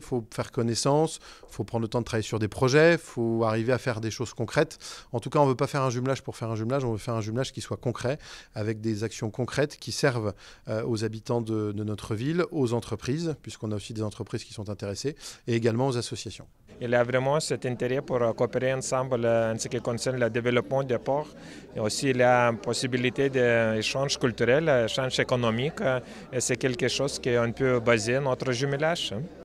Il faut faire connaissance, il faut prendre le temps de travailler sur des projets, il faut arriver à faire des choses concrètes. En tout cas, on ne veut pas faire un jumelage pour faire un jumelage, on veut faire un jumelage qui soit concret, avec des actions concrètes qui servent euh, aux habitants de, notre ville, aux entreprises, puisqu'on a aussi des entreprises qui sont intéressées, et également aux associations. Il y a vraiment cet intérêt pour euh, coopérer ensemble euh, en ce qui concerne le développement des ports, et aussi la possibilité d'échanges culturels, d'échanges économiques. C'est quelque chose qu'on peut baser notre jumelage. Hein.